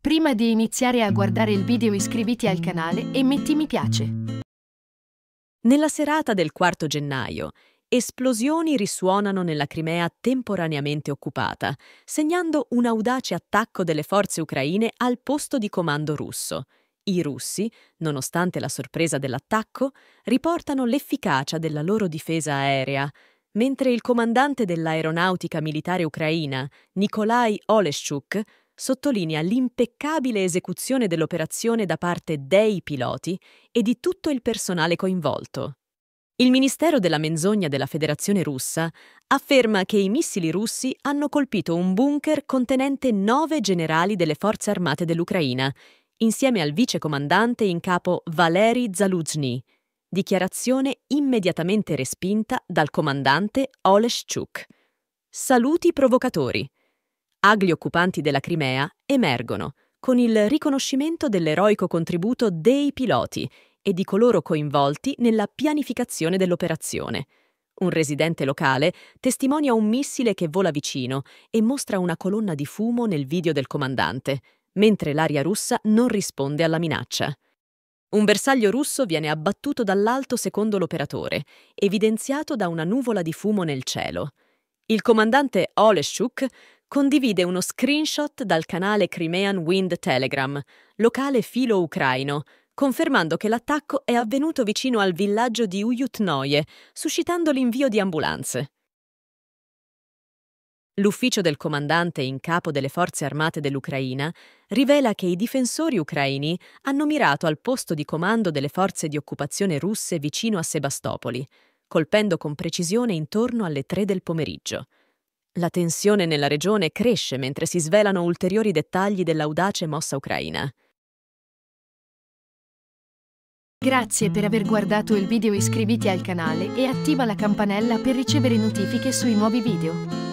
Prima di iniziare a guardare il video iscriviti al canale e metti mi piace. Nella serata del 4 gennaio, esplosioni risuonano nella Crimea temporaneamente occupata, segnando un audace attacco delle forze ucraine al posto di comando russo. I russi, nonostante la sorpresa dell'attacco, riportano l'efficacia della loro difesa aerea, mentre il comandante dell'aeronautica militare ucraina, Nikolai Oleshchuk, sottolinea l'impeccabile esecuzione dell'operazione da parte dei piloti e di tutto il personale coinvolto. Il Ministero della Menzogna della Federazione russa afferma che i missili russi hanno colpito un bunker contenente nove generali delle forze armate dell'Ucraina, insieme al vicecomandante in capo Valeri Zaluzhny, dichiarazione immediatamente respinta dal comandante Oleschuk. Saluti provocatori agli occupanti della Crimea emergono con il riconoscimento dell'eroico contributo dei piloti e di coloro coinvolti nella pianificazione dell'operazione. Un residente locale testimonia un missile che vola vicino e mostra una colonna di fumo nel video del comandante, mentre l'aria russa non risponde alla minaccia. Un bersaglio russo viene abbattuto dall'alto secondo l'operatore, evidenziato da una nuvola di fumo nel cielo. Il comandante Oleshchuk condivide uno screenshot dal canale Crimean Wind Telegram, locale filo ucraino, confermando che l'attacco è avvenuto vicino al villaggio di Uyutnoye, suscitando l'invio di ambulanze. L'ufficio del comandante in capo delle forze armate dell'Ucraina rivela che i difensori ucraini hanno mirato al posto di comando delle forze di occupazione russe vicino a Sebastopoli, colpendo con precisione intorno alle 3 del pomeriggio. La tensione nella regione cresce mentre si svelano ulteriori dettagli dell'audace mossa ucraina. Grazie per aver guardato il video iscriviti al canale e attiva la campanella per ricevere notifiche sui nuovi video.